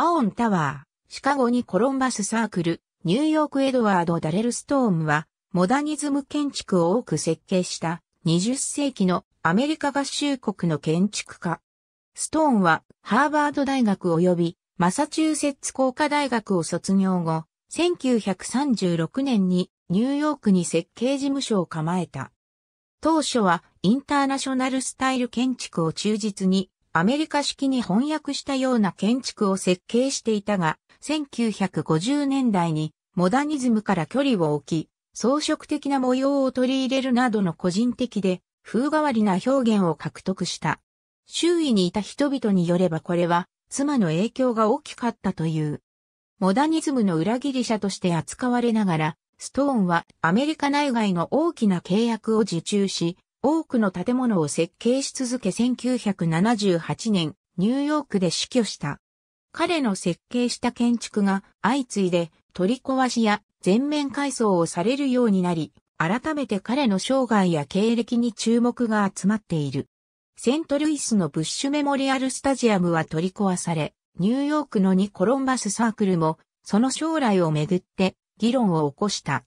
アオンタワー、シカゴにコロンバスサークル、ニューヨークエドワード・ダレル・ストームは、モダニズム建築を多く設計した20世紀のアメリカ合衆国の建築家。ストーンはハーバード大学及びマサチューセッツ工科大学を卒業後、1936年にニューヨークに設計事務所を構えた。当初はインターナショナルスタイル建築を忠実にアメリカ式に翻訳したような建築を設計していたが、1950年代にモダニズムから距離を置き、装飾的な模様を取り入れるなどの個人的で風変わりな表現を獲得した。周囲にいた人々によればこれは妻の影響が大きかったという。モダニズムの裏切り者として扱われながら、ストーンはアメリカ内外の大きな契約を受注し、多くの建物を設計し続け1978年、ニューヨークで死去した。彼の設計した建築が相次いで取り壊しや全面改装をされるようになり、改めて彼の生涯や経歴に注目が集まっている。セントルイスのブッシュメモリアルスタジアムは取り壊され、ニューヨークのニコロンバスサークルも、その将来をめぐって議論を起こした。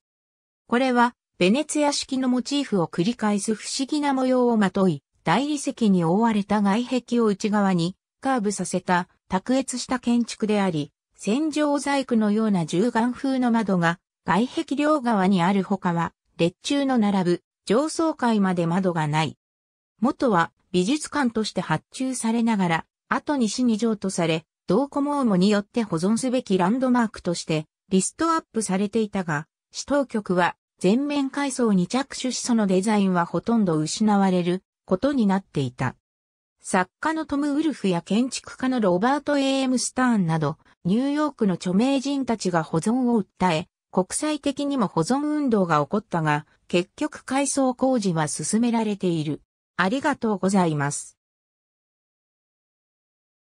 これはベネツィア式のモチーフを繰り返す不思議な模様をまとい、大理石に覆われた外壁を内側にカーブさせた卓越した建築であり、戦場細工のような銃眼風の窓が外壁両側にあるほかは、列柱の並ぶ上層階まで窓がない。元は美術館として発注されながら、後に市に譲渡され、同古ーモによって保存すべきランドマークとしてリストアップされていたが、市当局は全面階層に着手しそのデザインはほとんど失われることになっていた。作家のトム・ウルフや建築家のロバート・ A.M. スターンなど、ニューヨークの著名人たちが保存を訴え、国際的にも保存運動が起こったが、結局改装工事は進められている。ありがとうございます。